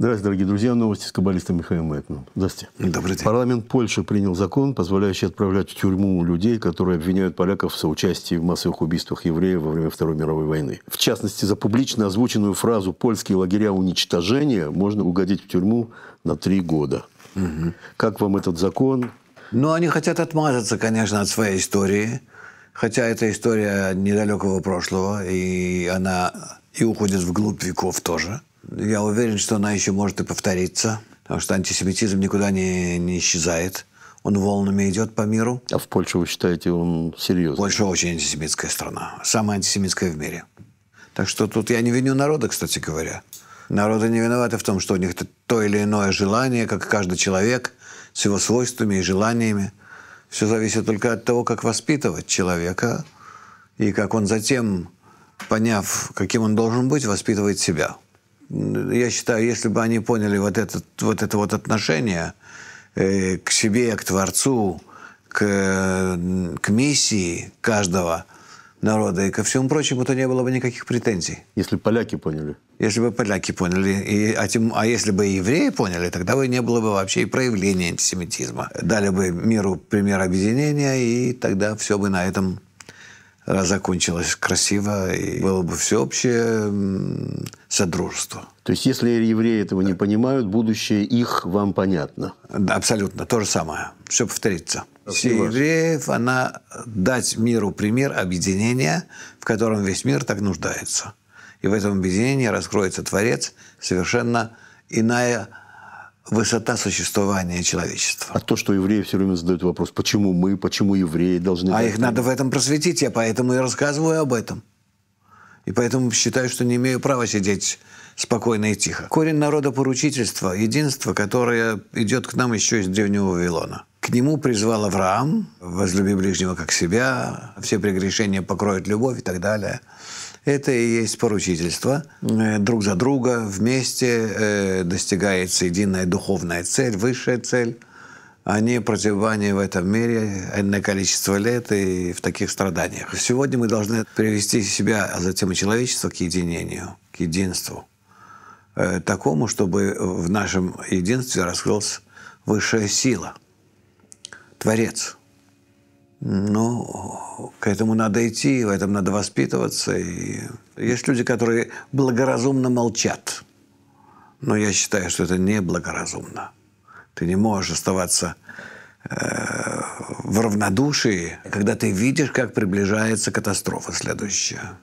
Здравствуйте, дорогие друзья. Новости с каббалистом Михаилом Маякном. Здравствуйте. Добрый день. Парламент Польши принял закон, позволяющий отправлять в тюрьму людей, которые обвиняют поляков в соучастии в массовых убийствах евреев во время Второй мировой войны. В частности, за публично озвученную фразу «польские лагеря уничтожения» можно угодить в тюрьму на три года. Угу. Как вам этот закон? Ну, они хотят отмазаться, конечно, от своей истории. Хотя это история недалекого прошлого, и она и уходит вглубь веков тоже. Я уверен, что она еще может и повториться, потому что антисемитизм никуда не, не исчезает. Он волнами идет по миру. А в Польше, вы считаете, он серьезный? Польша очень антисемитская страна. Самая антисемитская в мире. Так что тут я не виню народа, кстати говоря. Народы не виноваты в том, что у них то или иное желание, как каждый человек, с его свойствами и желаниями. Все зависит только от того, как воспитывать человека и как он затем, поняв, каким он должен быть, воспитывает себя я считаю, если бы они поняли вот, этот, вот это вот отношение э, к себе, к Творцу, к, к миссии каждого народа и ко всему прочему, то не было бы никаких претензий. Если поляки поняли. Если бы поляки поняли. И, а, тем, а если бы и евреи поняли, тогда бы не было бы вообще и проявления антисемитизма. Дали бы миру пример объединения, и тогда все бы на этом закончилось красиво, и было бы всеобщее содружество. То есть, если евреи этого не понимают, будущее их вам понятно? Да, абсолютно, то же самое. Все повторится. Все евреев, она дать миру пример объединения, в котором весь мир так нуждается. И в этом объединении раскроется Творец, совершенно иная высота существования человечества. А то, что евреи все время задают вопрос, почему мы, почему евреи должны... А их надо в этом просветить, я поэтому и рассказываю об этом. И поэтому считаю, что не имею права сидеть спокойно и тихо. Корень народа поручительства, единство, которое идет к нам еще из Древнего Вавилона. К нему призвал Авраам, возлюби ближнего как себя, все прегрешения покроют любовь и так далее это и есть поручительство. Э, друг за друга вместе э, достигается единая духовная цель, высшая цель, а не противание в этом мире на количество лет и в таких страданиях. Сегодня мы должны привести себя, а затем и человечество, к единению, к единству. Э, такому, чтобы в нашем единстве раскрылась высшая сила, Творец – но ну, к этому надо идти, в этом надо воспитываться. И есть люди, которые благоразумно молчат. Но я считаю, что это неблагоразумно. Ты не можешь оставаться э, в равнодушии, когда ты видишь, как приближается катастрофа следующая.